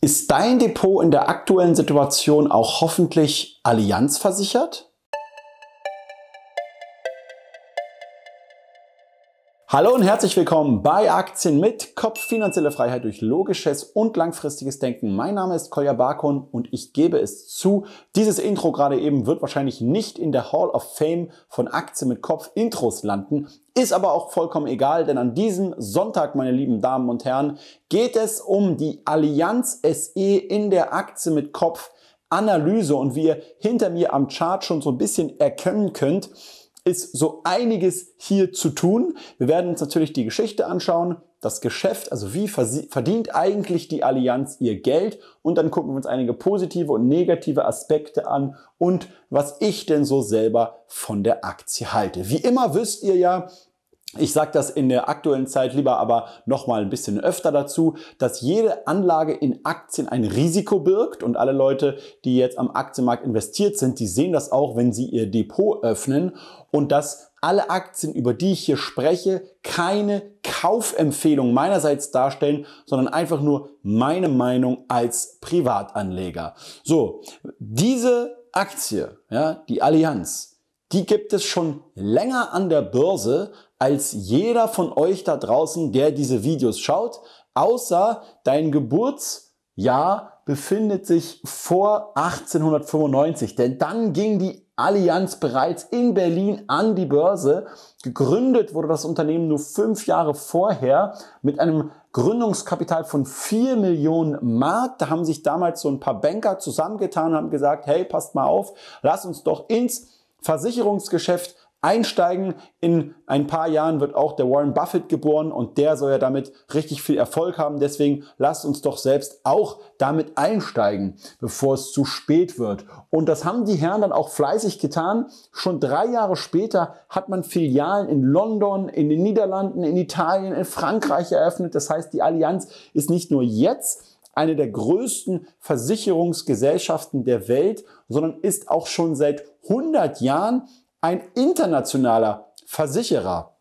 Ist dein Depot in der aktuellen Situation auch hoffentlich Allianz versichert? Hallo und herzlich willkommen bei Aktien mit Kopf finanzielle Freiheit durch logisches und langfristiges Denken. Mein Name ist Kolja Barkon und ich gebe es zu, dieses Intro gerade eben wird wahrscheinlich nicht in der Hall of Fame von Aktien mit Kopf Intros landen, ist aber auch vollkommen egal, denn an diesem Sonntag, meine lieben Damen und Herren, geht es um die Allianz SE in der Aktie mit Kopf Analyse und wie ihr hinter mir am Chart schon so ein bisschen erkennen könnt, ist so einiges hier zu tun. Wir werden uns natürlich die Geschichte anschauen, das Geschäft, also wie verdient eigentlich die Allianz ihr Geld und dann gucken wir uns einige positive und negative Aspekte an und was ich denn so selber von der Aktie halte. Wie immer wisst ihr ja, ich sage das in der aktuellen Zeit lieber aber nochmal ein bisschen öfter dazu, dass jede Anlage in Aktien ein Risiko birgt und alle Leute, die jetzt am Aktienmarkt investiert sind, die sehen das auch, wenn sie ihr Depot öffnen und dass alle Aktien, über die ich hier spreche, keine Kaufempfehlung meinerseits darstellen, sondern einfach nur meine Meinung als Privatanleger. So, diese Aktie, ja, die Allianz, die gibt es schon länger an der Börse, als jeder von euch da draußen, der diese Videos schaut, außer dein Geburtsjahr befindet sich vor 1895, denn dann ging die Allianz bereits in Berlin an die Börse. Gegründet wurde das Unternehmen nur fünf Jahre vorher mit einem Gründungskapital von vier Millionen Mark. Da haben sich damals so ein paar Banker zusammengetan und haben gesagt, hey, passt mal auf, lass uns doch ins Versicherungsgeschäft einsteigen. In ein paar Jahren wird auch der Warren Buffett geboren und der soll ja damit richtig viel Erfolg haben. Deswegen lasst uns doch selbst auch damit einsteigen, bevor es zu spät wird. Und das haben die Herren dann auch fleißig getan. Schon drei Jahre später hat man Filialen in London, in den Niederlanden, in Italien, in Frankreich eröffnet. Das heißt, die Allianz ist nicht nur jetzt eine der größten Versicherungsgesellschaften der Welt, sondern ist auch schon seit 100 Jahren ein internationaler Versicherer.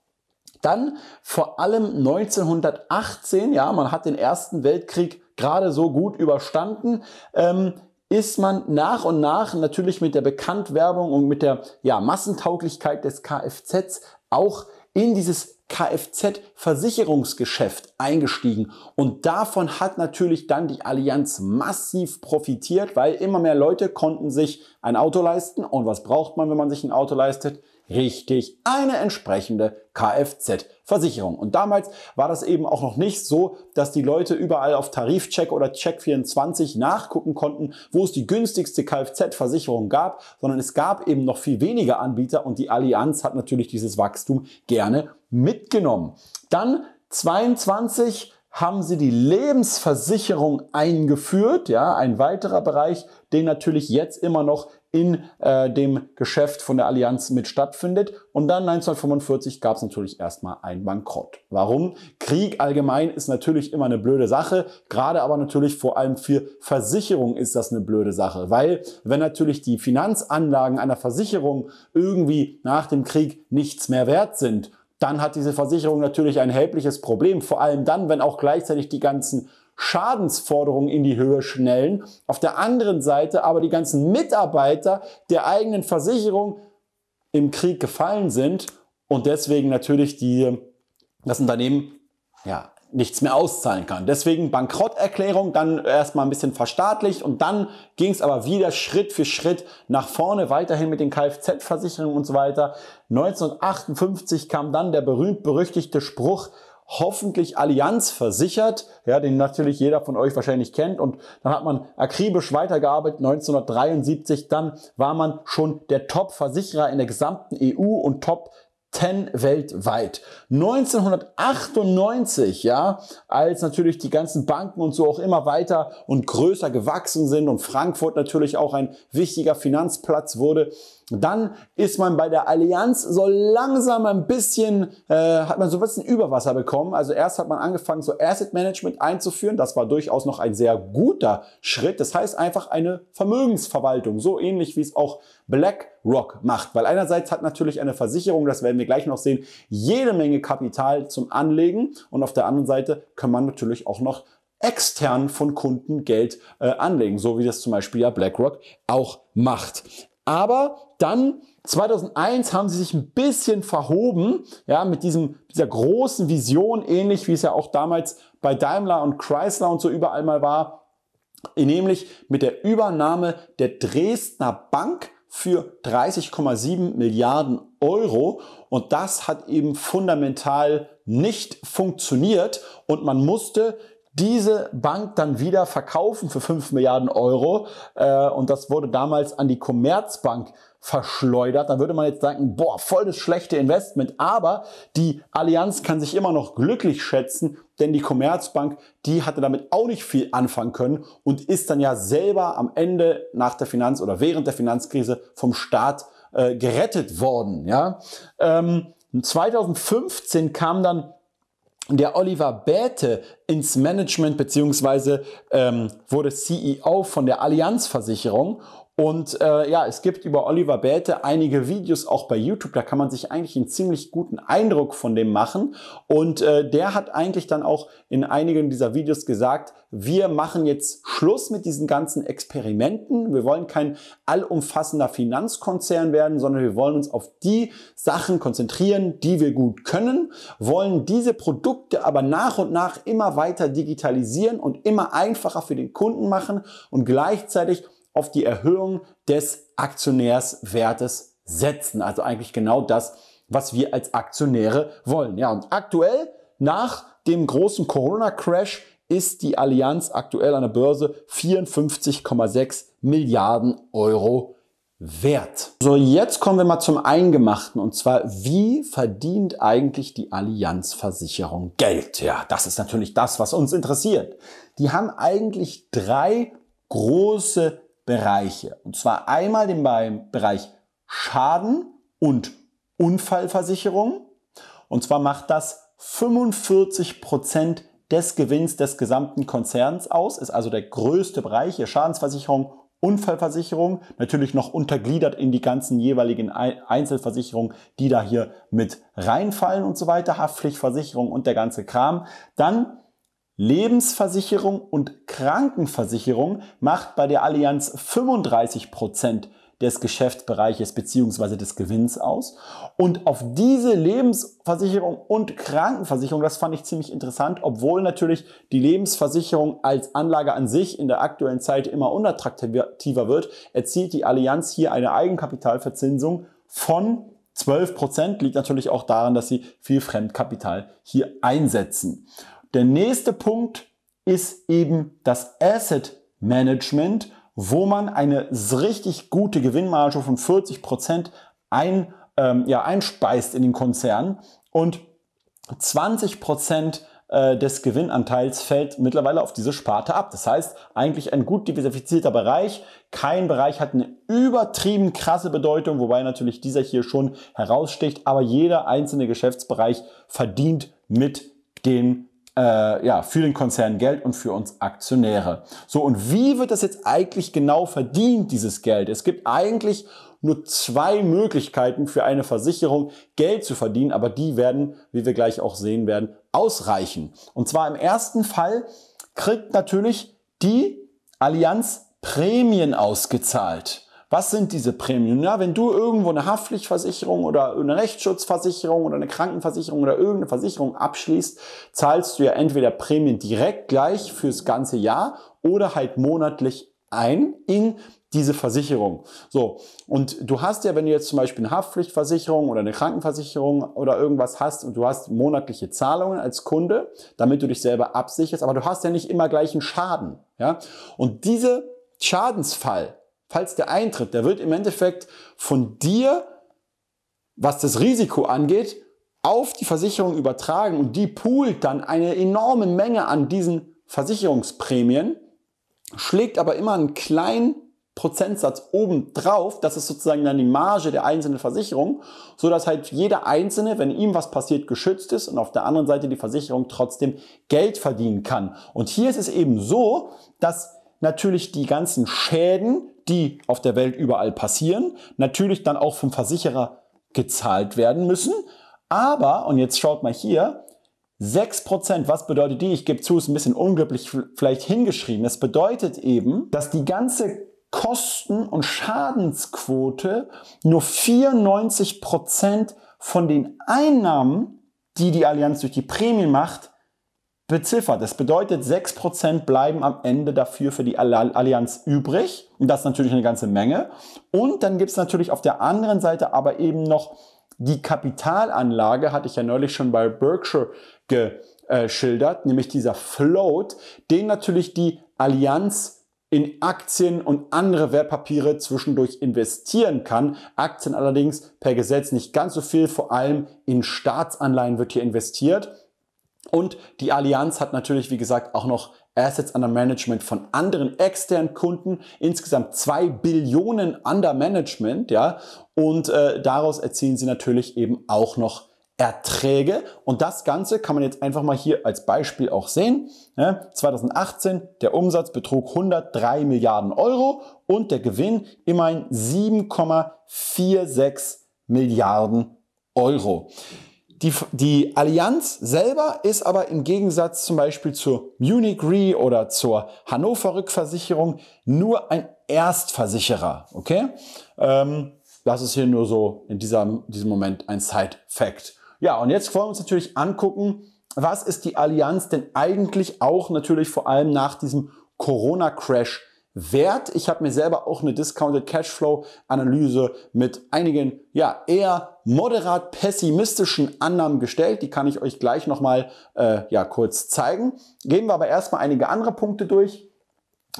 Dann vor allem 1918, ja, man hat den Ersten Weltkrieg gerade so gut überstanden, ähm, ist man nach und nach natürlich mit der Bekanntwerbung und mit der ja, Massentauglichkeit des Kfz auch in dieses Kfz-Versicherungsgeschäft eingestiegen. Und davon hat natürlich dann die Allianz massiv profitiert, weil immer mehr Leute konnten sich ein Auto leisten. Und was braucht man, wenn man sich ein Auto leistet? Richtig, eine entsprechende Kfz-Versicherung. Und damals war das eben auch noch nicht so, dass die Leute überall auf Tarifcheck oder Check24 nachgucken konnten, wo es die günstigste Kfz-Versicherung gab, sondern es gab eben noch viel weniger Anbieter und die Allianz hat natürlich dieses Wachstum gerne mitgenommen. Dann 22 haben sie die Lebensversicherung eingeführt, ja, ein weiterer Bereich, den natürlich jetzt immer noch in äh, dem Geschäft von der Allianz mit stattfindet. Und dann 1945 gab es natürlich erstmal einen Bankrott. Warum? Krieg allgemein ist natürlich immer eine blöde Sache, gerade aber natürlich vor allem für Versicherungen ist das eine blöde Sache, weil wenn natürlich die Finanzanlagen einer Versicherung irgendwie nach dem Krieg nichts mehr wert sind, dann hat diese Versicherung natürlich ein erhebliches Problem, vor allem dann, wenn auch gleichzeitig die ganzen Schadensforderungen in die Höhe schnellen, auf der anderen Seite aber die ganzen Mitarbeiter der eigenen Versicherung im Krieg gefallen sind und deswegen natürlich die, das Unternehmen ja, nichts mehr auszahlen kann. Deswegen Bankrotterklärung, dann erstmal ein bisschen verstaatlicht und dann ging es aber wieder Schritt für Schritt nach vorne, weiterhin mit den Kfz-Versicherungen und so weiter. 1958 kam dann der berühmt-berüchtigte Spruch, hoffentlich Allianz versichert, ja, den natürlich jeder von euch wahrscheinlich kennt. Und dann hat man akribisch weitergearbeitet. 1973, dann war man schon der Top-Versicherer in der gesamten EU und Top weltweit. 1998, ja, als natürlich die ganzen Banken und so auch immer weiter und größer gewachsen sind und Frankfurt natürlich auch ein wichtiger Finanzplatz wurde, dann ist man bei der Allianz so langsam ein bisschen, äh, hat man so ein bisschen Überwasser bekommen. Also erst hat man angefangen, so Asset Management einzuführen. Das war durchaus noch ein sehr guter Schritt. Das heißt einfach eine Vermögensverwaltung, so ähnlich wie es auch BlackRock macht. Weil einerseits hat natürlich eine Versicherung, das werden wir gleich noch sehen, jede Menge Kapital zum Anlegen und auf der anderen Seite kann man natürlich auch noch extern von Kunden Geld äh, anlegen, so wie das zum Beispiel ja BlackRock auch macht. Aber dann 2001 haben sie sich ein bisschen verhoben, ja, mit diesem, dieser großen Vision, ähnlich wie es ja auch damals bei Daimler und Chrysler und so überall mal war, nämlich mit der Übernahme der Dresdner Bank für 30,7 Milliarden Euro. Und das hat eben fundamental nicht funktioniert. Und man musste diese Bank dann wieder verkaufen für 5 Milliarden Euro. Äh, und das wurde damals an die Commerzbank verschleudert, dann würde man jetzt sagen, boah, voll das schlechte Investment. Aber die Allianz kann sich immer noch glücklich schätzen, denn die Commerzbank, die hatte damit auch nicht viel anfangen können und ist dann ja selber am Ende nach der Finanz- oder während der Finanzkrise vom Staat äh, gerettet worden. Ja? Ähm, 2015 kam dann der Oliver Bäte ins Management bzw. ähm, wurde CEO von der Allianzversicherung und äh, ja, es gibt über Oliver Bäte einige Videos auch bei YouTube. Da kann man sich eigentlich einen ziemlich guten Eindruck von dem machen. Und äh, der hat eigentlich dann auch in einigen dieser Videos gesagt, wir machen jetzt Schluss mit diesen ganzen Experimenten. Wir wollen kein allumfassender Finanzkonzern werden, sondern wir wollen uns auf die Sachen konzentrieren, die wir gut können, wollen diese Produkte aber nach und nach immer weiter digitalisieren und immer einfacher für den Kunden machen und gleichzeitig auf die Erhöhung des Aktionärswertes setzen. Also eigentlich genau das, was wir als Aktionäre wollen. Ja, und aktuell nach dem großen Corona-Crash ist die Allianz aktuell an der Börse 54,6 Milliarden Euro wert. So, jetzt kommen wir mal zum Eingemachten und zwar, wie verdient eigentlich die Allianzversicherung Geld? Ja, das ist natürlich das, was uns interessiert. Die haben eigentlich drei große Bereiche. Und zwar einmal den Bereich Schaden und Unfallversicherung. Und zwar macht das 45 Prozent des Gewinns des gesamten Konzerns aus, ist also der größte Bereich hier Schadensversicherung, Unfallversicherung, natürlich noch untergliedert in die ganzen jeweiligen Einzelversicherungen, die da hier mit reinfallen und so weiter, Haftpflichtversicherung und der ganze Kram. Dann Lebensversicherung und Krankenversicherung macht bei der Allianz 35 Prozent des Geschäftsbereiches beziehungsweise des Gewinns aus. Und auf diese Lebensversicherung und Krankenversicherung, das fand ich ziemlich interessant, obwohl natürlich die Lebensversicherung als Anlage an sich in der aktuellen Zeit immer unattraktiver wird, erzielt die Allianz hier eine Eigenkapitalverzinsung von 12 Prozent. Liegt natürlich auch daran, dass sie viel Fremdkapital hier einsetzen. Der nächste Punkt ist eben das Asset Management, wo man eine richtig gute Gewinnmarge von 40 Prozent ein, ähm, ja, einspeist in den Konzern und 20 Prozent äh, des Gewinnanteils fällt mittlerweile auf diese Sparte ab. Das heißt, eigentlich ein gut diversifizierter Bereich. Kein Bereich hat eine übertrieben krasse Bedeutung, wobei natürlich dieser hier schon heraussticht, aber jeder einzelne Geschäftsbereich verdient mit dem äh, ja, für den Konzern Geld und für uns Aktionäre. So, und wie wird das jetzt eigentlich genau verdient, dieses Geld? Es gibt eigentlich nur zwei Möglichkeiten für eine Versicherung Geld zu verdienen, aber die werden, wie wir gleich auch sehen werden, ausreichen. Und zwar im ersten Fall kriegt natürlich die Allianz Prämien ausgezahlt. Was sind diese Prämien? Ja, wenn du irgendwo eine Haftpflichtversicherung oder eine Rechtsschutzversicherung oder eine Krankenversicherung oder irgendeine Versicherung abschließt, zahlst du ja entweder Prämien direkt gleich fürs ganze Jahr oder halt monatlich ein in diese Versicherung. So. Und du hast ja, wenn du jetzt zum Beispiel eine Haftpflichtversicherung oder eine Krankenversicherung oder irgendwas hast und du hast monatliche Zahlungen als Kunde, damit du dich selber absicherst, aber du hast ja nicht immer gleich einen Schaden, ja? Und diese Schadensfall, falls der eintritt, der wird im Endeffekt von dir, was das Risiko angeht, auf die Versicherung übertragen und die poolt dann eine enorme Menge an diesen Versicherungsprämien, schlägt aber immer einen kleinen Prozentsatz oben drauf, das ist sozusagen dann die Marge der einzelnen Versicherung, so dass halt jeder Einzelne, wenn ihm was passiert, geschützt ist und auf der anderen Seite die Versicherung trotzdem Geld verdienen kann. Und hier ist es eben so, dass natürlich die ganzen Schäden, die auf der Welt überall passieren, natürlich dann auch vom Versicherer gezahlt werden müssen. Aber, und jetzt schaut mal hier, 6%, was bedeutet die? Ich gebe zu, ist ein bisschen unglücklich vielleicht hingeschrieben. Es bedeutet eben, dass die ganze Kosten- und Schadensquote nur 94% von den Einnahmen, die die Allianz durch die Prämie macht, beziffert. Das bedeutet, 6% bleiben am Ende dafür für die Allianz übrig. Und das ist natürlich eine ganze Menge. Und dann gibt es natürlich auf der anderen Seite aber eben noch die Kapitalanlage, hatte ich ja neulich schon bei Berkshire äh, geschildert, nämlich dieser Float, den natürlich die Allianz in Aktien und andere Wertpapiere zwischendurch investieren kann. Aktien allerdings per Gesetz nicht ganz so viel, vor allem in Staatsanleihen wird hier investiert. Und die Allianz hat natürlich, wie gesagt, auch noch Assets under Management von anderen externen Kunden, insgesamt zwei Billionen under Management, ja. Und äh, daraus erzielen sie natürlich eben auch noch Erträge. Und das Ganze kann man jetzt einfach mal hier als Beispiel auch sehen. Ja, 2018, der Umsatz betrug 103 Milliarden Euro und der Gewinn immerhin 7,46 Milliarden Euro die, die Allianz selber ist aber im Gegensatz zum Beispiel zur Munich Re oder zur Hannover Rückversicherung nur ein Erstversicherer. Okay? Ähm, das ist hier nur so in dieser, diesem Moment ein Side-Fact. Ja, und jetzt wollen wir uns natürlich angucken, was ist die Allianz denn eigentlich auch natürlich vor allem nach diesem Corona-Crash wert. Ich habe mir selber auch eine Discounted Cashflow Analyse mit einigen ja eher moderat pessimistischen Annahmen gestellt. Die kann ich euch gleich nochmal äh, ja, kurz zeigen. Gehen wir aber erstmal einige andere Punkte durch.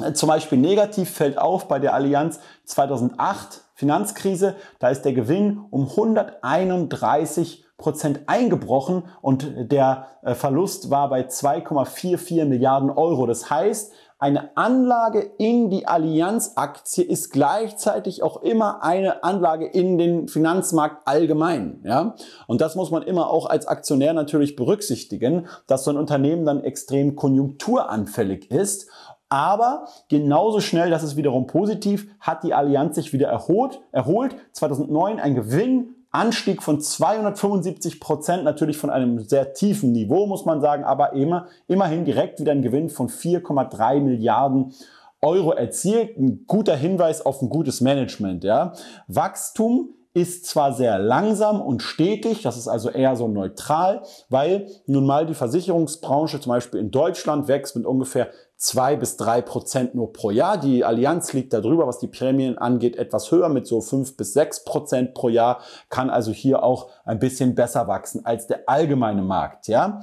Äh, zum Beispiel negativ fällt auf bei der Allianz 2008 Finanzkrise, da ist der Gewinn um 131 Prozent eingebrochen und der äh, Verlust war bei 2,44 Milliarden Euro. Das heißt, eine Anlage in die Allianz-Aktie ist gleichzeitig auch immer eine Anlage in den Finanzmarkt allgemein. Ja? Und das muss man immer auch als Aktionär natürlich berücksichtigen, dass so ein Unternehmen dann extrem konjunkturanfällig ist aber genauso schnell, das ist wiederum positiv, hat die Allianz sich wieder erholt. erholt. 2009 ein Gewinn Anstieg von 275 Prozent, natürlich von einem sehr tiefen Niveau, muss man sagen, aber immer, immerhin direkt wieder ein Gewinn von 4,3 Milliarden Euro erzielt. Ein guter Hinweis auf ein gutes Management. Ja. Wachstum ist zwar sehr langsam und stetig, das ist also eher so neutral, weil nun mal die Versicherungsbranche zum Beispiel in Deutschland wächst mit ungefähr zwei bis drei Prozent nur pro Jahr. Die Allianz liegt darüber, was die Prämien angeht, etwas höher mit so fünf bis sechs Prozent pro Jahr, kann also hier auch ein bisschen besser wachsen als der allgemeine Markt, ja.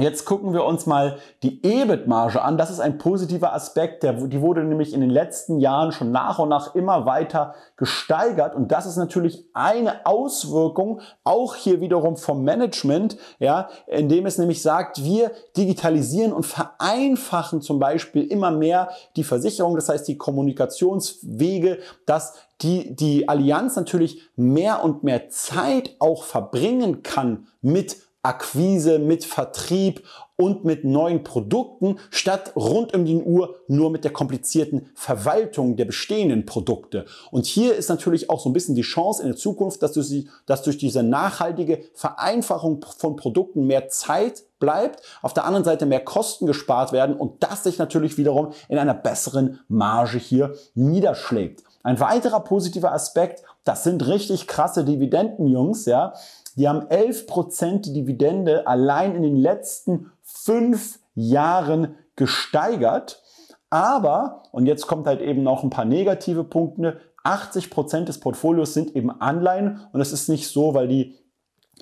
Jetzt gucken wir uns mal die EBIT-Marge an. Das ist ein positiver Aspekt. Der, die wurde nämlich in den letzten Jahren schon nach und nach immer weiter gesteigert. Und das ist natürlich eine Auswirkung, auch hier wiederum vom Management, ja, indem es nämlich sagt, wir digitalisieren und vereinfachen zum Beispiel immer mehr die Versicherung, das heißt die Kommunikationswege, dass die, die Allianz natürlich mehr und mehr Zeit auch verbringen kann mit Akquise, mit Vertrieb und mit neuen Produkten, statt rund um die Uhr nur mit der komplizierten Verwaltung der bestehenden Produkte. Und hier ist natürlich auch so ein bisschen die Chance in der Zukunft, dass durch, die, dass durch diese nachhaltige Vereinfachung von Produkten mehr Zeit bleibt, auf der anderen Seite mehr Kosten gespart werden und das sich natürlich wiederum in einer besseren Marge hier niederschlägt. Ein weiterer positiver Aspekt, das sind richtig krasse Dividenden, Jungs, ja. Die haben 11% Dividende allein in den letzten fünf Jahren gesteigert. Aber, und jetzt kommt halt eben noch ein paar negative Punkte, 80% des Portfolios sind eben Anleihen und das ist nicht so, weil die,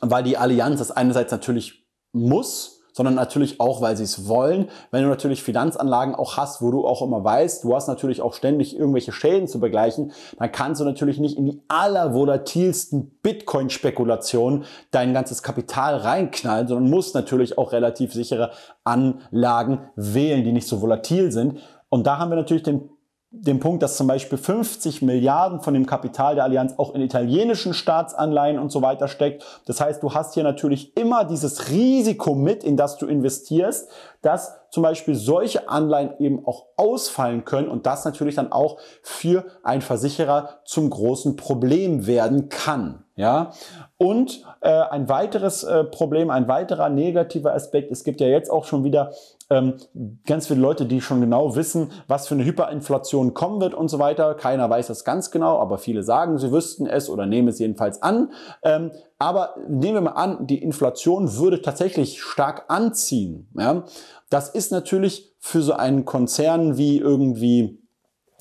weil die Allianz das einerseits natürlich muss, sondern natürlich auch, weil sie es wollen. Wenn du natürlich Finanzanlagen auch hast, wo du auch immer weißt, du hast natürlich auch ständig irgendwelche Schäden zu begleichen, dann kannst du natürlich nicht in die allervolatilsten Bitcoin-Spekulationen dein ganzes Kapital reinknallen, sondern musst natürlich auch relativ sichere Anlagen wählen, die nicht so volatil sind. Und da haben wir natürlich den den Punkt, dass zum Beispiel 50 Milliarden von dem Kapital der Allianz auch in italienischen Staatsanleihen und so weiter steckt. Das heißt, du hast hier natürlich immer dieses Risiko mit, in das du investierst, dass zum Beispiel solche Anleihen eben auch ausfallen können und das natürlich dann auch für einen Versicherer zum großen Problem werden kann. Ja, und äh, ein weiteres äh, Problem, ein weiterer negativer Aspekt, es gibt ja jetzt auch schon wieder ähm, ganz viele Leute, die schon genau wissen, was für eine Hyperinflation kommen wird und so weiter. Keiner weiß das ganz genau, aber viele sagen, sie wüssten es oder nehmen es jedenfalls an. Ähm, aber nehmen wir mal an, die Inflation würde tatsächlich stark anziehen. Ja? Das ist natürlich für so einen Konzern wie irgendwie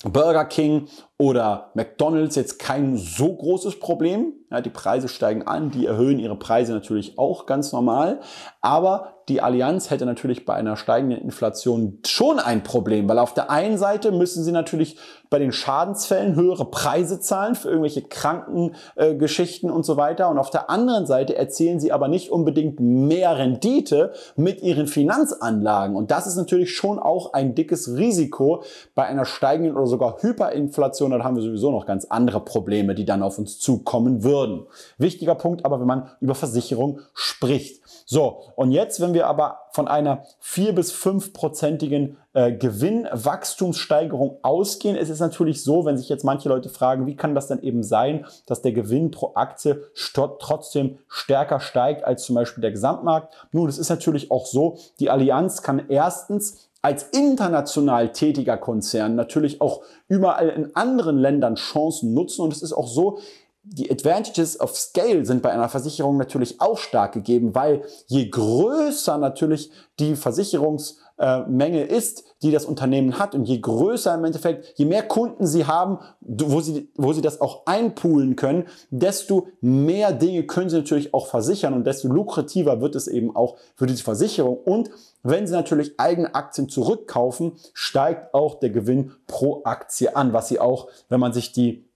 Burger King oder McDonald's jetzt kein so großes Problem. Ja, die Preise steigen an, die erhöhen ihre Preise natürlich auch ganz normal. Aber die Allianz hätte natürlich bei einer steigenden Inflation schon ein Problem, weil auf der einen Seite müssen sie natürlich bei den Schadensfällen höhere Preise zahlen für irgendwelche Krankengeschichten äh, und so weiter. Und auf der anderen Seite erzielen sie aber nicht unbedingt mehr Rendite mit ihren Finanzanlagen. Und das ist natürlich schon auch ein dickes Risiko bei einer steigenden oder sogar Hyperinflation 1900 haben wir sowieso noch ganz andere Probleme, die dann auf uns zukommen würden. Wichtiger Punkt aber, wenn man über Versicherung spricht. So, und jetzt, wenn wir aber von einer vier bis fünfprozentigen äh, Gewinnwachstumssteigerung ausgehen, ist es natürlich so, wenn sich jetzt manche Leute fragen, wie kann das denn eben sein, dass der Gewinn pro Aktie trotzdem stärker steigt als zum Beispiel der Gesamtmarkt? Nun, es ist natürlich auch so, die Allianz kann erstens als international tätiger Konzern natürlich auch überall in anderen Ländern Chancen nutzen. Und es ist auch so, die Advantages of Scale sind bei einer Versicherung natürlich auch stark gegeben, weil je größer natürlich die Versicherungs- äh, Menge ist, die das Unternehmen hat und je größer im Endeffekt, je mehr Kunden sie haben, wo sie, wo sie das auch einpoolen können, desto mehr Dinge können sie natürlich auch versichern und desto lukrativer wird es eben auch für diese Versicherung. Und wenn sie natürlich eigene Aktien zurückkaufen, steigt auch der Gewinn pro Aktie an, was sie auch, wenn man sich die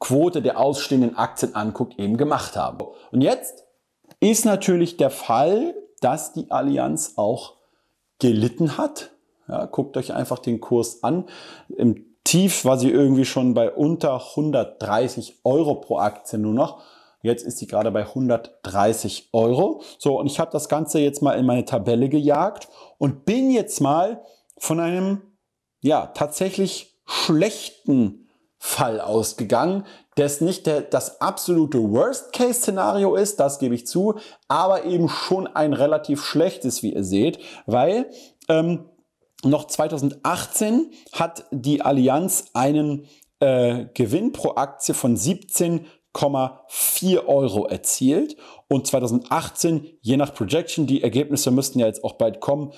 Quote der ausstehenden Aktien anguckt, eben gemacht haben. Und jetzt ist natürlich der Fall, dass die Allianz auch gelitten hat. Ja, guckt euch einfach den Kurs an. Im Tief war sie irgendwie schon bei unter 130 Euro pro Aktie nur noch. Jetzt ist sie gerade bei 130 Euro. So, und ich habe das Ganze jetzt mal in meine Tabelle gejagt und bin jetzt mal von einem, ja, tatsächlich schlechten Fall ausgegangen, der es nicht der, das absolute Worst-Case-Szenario ist, das gebe ich zu, aber eben schon ein relativ schlechtes, wie ihr seht, weil ähm, noch 2018 hat die Allianz einen äh, Gewinn pro Aktie von 17,4 Euro erzielt und 2018, je nach Projection, die Ergebnisse müssten ja jetzt auch bald kommen,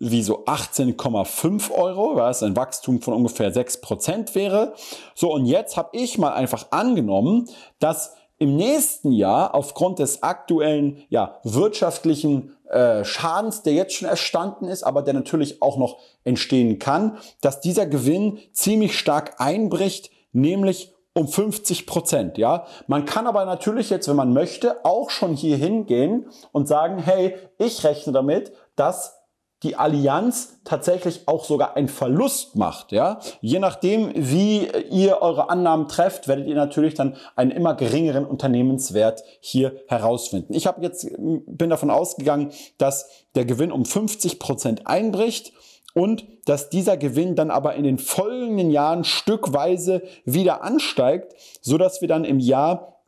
wie so 18,5 Euro, was ein Wachstum von ungefähr 6% wäre. So, und jetzt habe ich mal einfach angenommen, dass im nächsten Jahr aufgrund des aktuellen ja, wirtschaftlichen äh, Schadens, der jetzt schon erstanden ist, aber der natürlich auch noch entstehen kann, dass dieser Gewinn ziemlich stark einbricht, nämlich um 50 Prozent, ja. Man kann aber natürlich jetzt, wenn man möchte, auch schon hier hingehen und sagen, hey, ich rechne damit, dass die Allianz tatsächlich auch sogar einen Verlust macht. Ja? Je nachdem, wie ihr eure Annahmen trefft, werdet ihr natürlich dann einen immer geringeren Unternehmenswert hier herausfinden. Ich habe jetzt bin davon ausgegangen, dass der Gewinn um 50 Prozent einbricht und dass dieser Gewinn dann aber in den folgenden Jahren stückweise wieder ansteigt, so dass wir dann im Jahr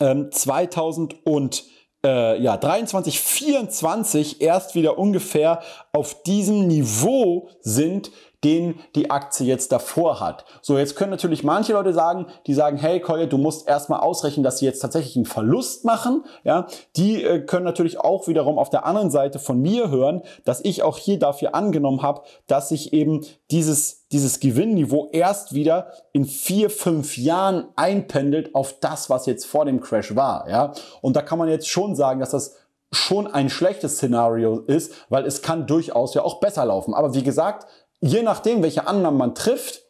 ähm, 2000 und äh, ja, 23, 24 erst wieder ungefähr auf diesem Niveau sind, den die Aktie jetzt davor hat. So, jetzt können natürlich manche Leute sagen, die sagen, hey Kolle, du musst erstmal ausrechnen, dass sie jetzt tatsächlich einen Verlust machen. Ja, die äh, können natürlich auch wiederum auf der anderen Seite von mir hören, dass ich auch hier dafür angenommen habe, dass ich eben dieses, dieses Gewinnniveau erst wieder in vier, fünf Jahren einpendelt auf das, was jetzt vor dem Crash war. Ja, und da kann man jetzt schon sagen, dass das schon ein schlechtes Szenario ist, weil es kann durchaus ja auch besser laufen. Aber wie gesagt, je nachdem, welche Annahmen man trifft,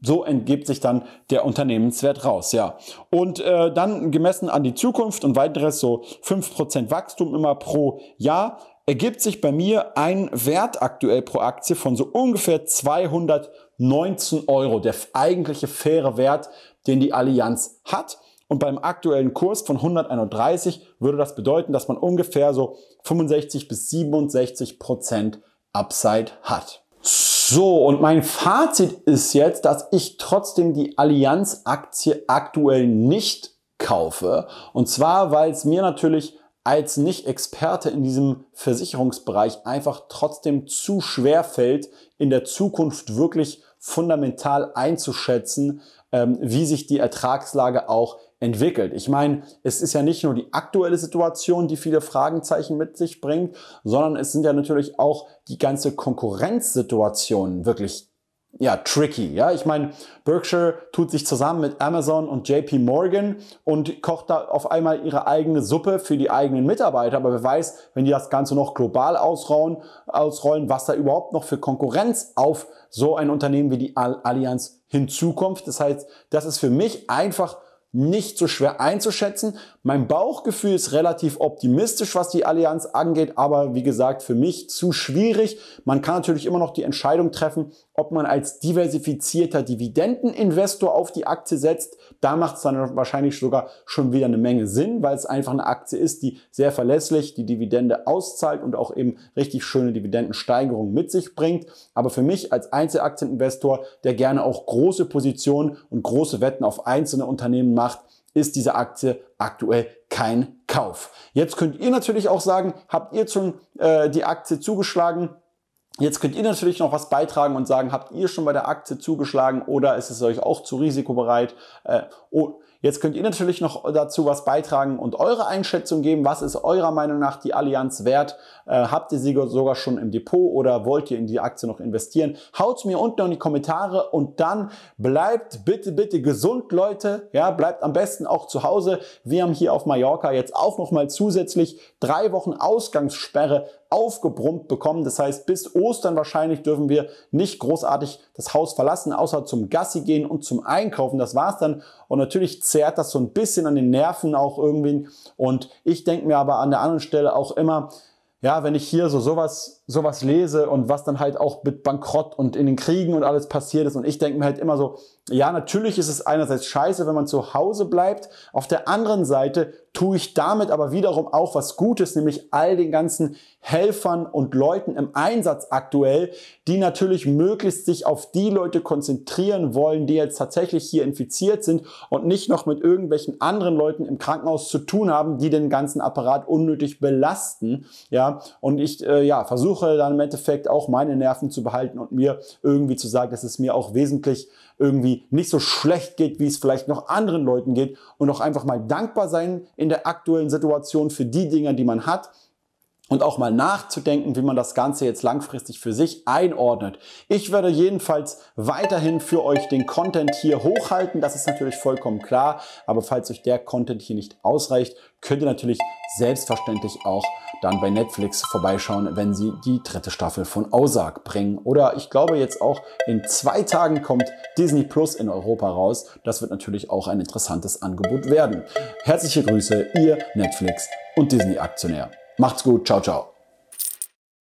so entgibt sich dann der Unternehmenswert raus, ja. Und äh, dann gemessen an die Zukunft und weiteres so fünf Prozent Wachstum immer pro Jahr ergibt sich bei mir ein Wert aktuell pro Aktie von so ungefähr 219 Euro, der eigentliche faire Wert, den die Allianz hat. Und beim aktuellen Kurs von 131 würde das bedeuten, dass man ungefähr so 65 bis 67 Prozent Upside hat. So, und mein Fazit ist jetzt, dass ich trotzdem die Allianz-Aktie aktuell nicht kaufe. Und zwar, weil es mir natürlich als Nicht-Experte in diesem Versicherungsbereich einfach trotzdem zu schwer fällt, in der Zukunft wirklich fundamental einzuschätzen, ähm, wie sich die Ertragslage auch entwickelt. Ich meine, es ist ja nicht nur die aktuelle Situation, die viele Fragenzeichen mit sich bringt, sondern es sind ja natürlich auch die ganze Konkurrenzsituation wirklich ja, tricky. Ja, ich meine, Berkshire tut sich zusammen mit Amazon und JP Morgan und kocht da auf einmal ihre eigene Suppe für die eigenen Mitarbeiter. Aber wer weiß, wenn die das Ganze noch global ausrollen, ausrollen was da überhaupt noch für Konkurrenz auf so ein Unternehmen wie die Allianz hinzukommt. Das heißt, das ist für mich einfach nicht so schwer einzuschätzen. Mein Bauchgefühl ist relativ optimistisch, was die Allianz angeht, aber wie gesagt, für mich zu schwierig. Man kann natürlich immer noch die Entscheidung treffen, ob man als diversifizierter Dividendeninvestor auf die Aktie setzt. Da macht es dann wahrscheinlich sogar schon wieder eine Menge Sinn, weil es einfach eine Aktie ist, die sehr verlässlich die Dividende auszahlt und auch eben richtig schöne Dividendensteigerungen mit sich bringt. Aber für mich als Einzelaktieninvestor, der gerne auch große Positionen und große Wetten auf einzelne Unternehmen ist diese Aktie aktuell kein Kauf. Jetzt könnt ihr natürlich auch sagen, habt ihr schon äh, die Aktie zugeschlagen? Jetzt könnt ihr natürlich noch was beitragen und sagen, habt ihr schon bei der Aktie zugeschlagen oder ist es euch auch zu risikobereit? Äh, oh, Jetzt könnt ihr natürlich noch dazu was beitragen und eure Einschätzung geben. Was ist eurer Meinung nach die Allianz wert? Äh, habt ihr sie sogar schon im Depot oder wollt ihr in die Aktie noch investieren? Haut's mir unten in die Kommentare und dann bleibt bitte, bitte gesund, Leute. Ja, bleibt am besten auch zu Hause. Wir haben hier auf Mallorca jetzt auch nochmal zusätzlich drei Wochen Ausgangssperre aufgebrummt bekommen. Das heißt, bis Ostern wahrscheinlich dürfen wir nicht großartig das Haus verlassen, außer zum Gassi gehen und zum Einkaufen. Das war's dann. Und natürlich zehrt das so ein bisschen an den Nerven auch irgendwie. Und ich denke mir aber an der anderen Stelle auch immer, ja, wenn ich hier so sowas sowas lese und was dann halt auch mit Bankrott und in den Kriegen und alles passiert ist. Und ich denke mir halt immer so, ja, natürlich ist es einerseits scheiße, wenn man zu Hause bleibt. Auf der anderen Seite tue ich damit aber wiederum auch was Gutes, nämlich all den ganzen Helfern und Leuten im Einsatz aktuell, die natürlich möglichst sich auf die Leute konzentrieren wollen, die jetzt tatsächlich hier infiziert sind und nicht noch mit irgendwelchen anderen Leuten im Krankenhaus zu tun haben, die den ganzen Apparat unnötig belasten. Ja, und ich, äh, ja, versuche versuche dann im Endeffekt auch meine Nerven zu behalten und mir irgendwie zu sagen, dass es mir auch wesentlich irgendwie nicht so schlecht geht, wie es vielleicht noch anderen Leuten geht und auch einfach mal dankbar sein in der aktuellen Situation für die Dinge, die man hat und auch mal nachzudenken, wie man das Ganze jetzt langfristig für sich einordnet. Ich werde jedenfalls weiterhin für euch den Content hier hochhalten, das ist natürlich vollkommen klar, aber falls euch der Content hier nicht ausreicht, könnt ihr natürlich selbstverständlich auch dann bei Netflix vorbeischauen, wenn sie die dritte Staffel von Ozark bringen. Oder ich glaube jetzt auch in zwei Tagen kommt Disney Plus in Europa raus. Das wird natürlich auch ein interessantes Angebot werden. Herzliche Grüße, ihr Netflix und Disney-Aktionär. Macht's gut. Ciao, ciao.